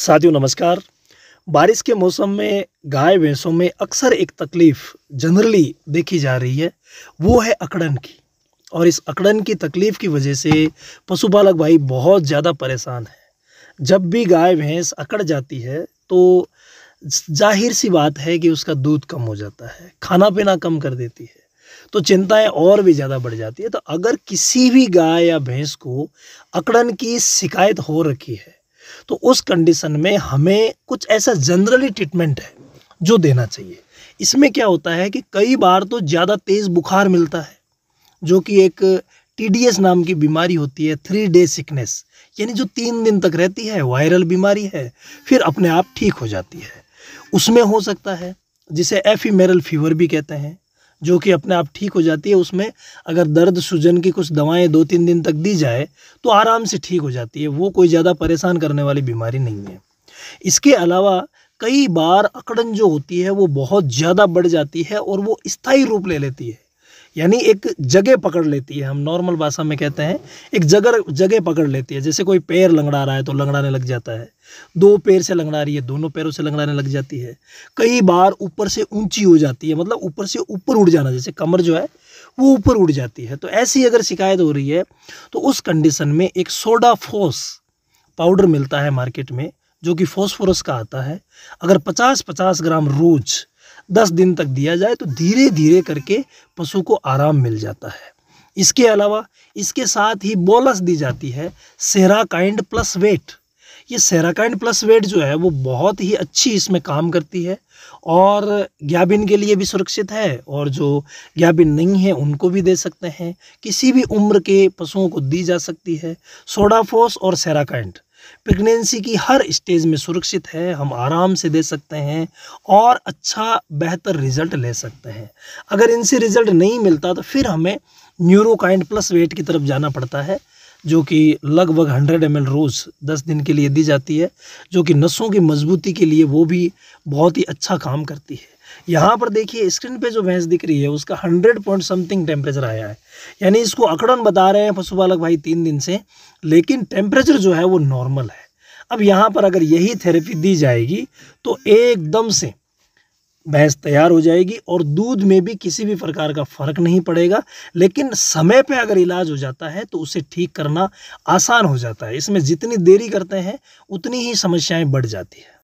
साथियों नमस्कार बारिश के मौसम में गाय भैंसों में अक्सर एक तकलीफ़ जनरली देखी जा रही है वो है अकड़न की और इस अकड़न की तकलीफ़ की वजह से पशुपालक भाई बहुत ज़्यादा परेशान है जब भी गाय भैंस अकड़ जाती है तो जाहिर सी बात है कि उसका दूध कम हो जाता है खाना पीना कम कर देती है तो चिंताएं और भी ज़्यादा बढ़ जाती है तो अगर किसी भी गाय या भैंस को अकड़न की शिकायत हो रखी है तो उस कंडीशन में हमें कुछ ऐसा जनरली ट्रीटमेंट है जो देना चाहिए इसमें क्या होता है कि कई बार तो ज़्यादा तेज़ बुखार मिलता है जो कि एक टी नाम की बीमारी होती है थ्री डे सिकनेस यानी जो तीन दिन तक रहती है वायरल बीमारी है फिर अपने आप ठीक हो जाती है उसमें हो सकता है जिसे एफीमेरल फीवर भी कहते हैं जो कि अपने आप ठीक हो जाती है उसमें अगर दर्द सूजन की कुछ दवाएं दो तीन दिन तक दी जाए तो आराम से ठीक हो जाती है वो कोई ज़्यादा परेशान करने वाली बीमारी नहीं है इसके अलावा कई बार अकड़न जो होती है वो बहुत ज़्यादा बढ़ जाती है और वो स्थायी रूप ले लेती है यानी एक जगह पकड़ लेती है हम नॉर्मल भाषा में कहते हैं एक जगह जगह पकड़ लेती है जैसे कोई पैर लंगड़ा रहा है तो लंगड़ाने लग जाता है दो पैर से लंगड़ा रही है दोनों पैरों से लंगड़ाने लग जाती है कई बार ऊपर से ऊंची हो जाती है मतलब ऊपर से ऊपर उड़ जाना जैसे कमर जो है वो ऊपर उड़ जाती है तो ऐसी अगर शिकायत हो रही है तो उस कंडीशन में एक सोडा फोस पाउडर मिलता है मार्केट में जो कि फॉस्फोरस का आता है अगर पचास पचास ग्राम रोज़ दस दिन तक दिया जाए तो धीरे धीरे करके पशु को आराम मिल जाता है इसके अलावा इसके साथ ही बोलस दी जाती है सेराकाइंड प्लस वेट ये सेराकाइंड प्लस वेट जो है वो बहुत ही अच्छी इसमें काम करती है और ग्याबिन के लिए भी सुरक्षित है और जो ग्याबिन नहीं है उनको भी दे सकते हैं किसी भी उम्र के पशुओं को दी जा सकती है सोडाफोस और सेराकाइंड प्रेगनेंसी की हर स्टेज में सुरक्षित है हम आराम से दे सकते हैं और अच्छा बेहतर रिजल्ट ले सकते हैं अगर इनसे रिजल्ट नहीं मिलता तो फिर हमें न्यूरोकाइंड प्लस वेट की तरफ जाना पड़ता है जो कि लगभग 100 एम रोज़ 10 दिन के लिए दी जाती है जो कि नसों की मजबूती के लिए वो भी बहुत ही अच्छा काम करती है यहाँ पर देखिए स्क्रीन पे जो भैंस दिख रही है उसका हंड्रेड पॉइंट समथिंग टेम्परेचर आया है यानी इसको अकड़न बता रहे हैं पशुपालक भाई तीन दिन से लेकिन टेम्परेचर जो है वो नॉर्मल है अब यहाँ पर अगर यही थेरेपी दी जाएगी तो एकदम से भैंस तैयार हो जाएगी और दूध में भी किसी भी प्रकार का फ़र्क नहीं पड़ेगा लेकिन समय पे अगर इलाज हो जाता है तो उसे ठीक करना आसान हो जाता है इसमें जितनी देरी करते हैं उतनी ही समस्याएं बढ़ जाती है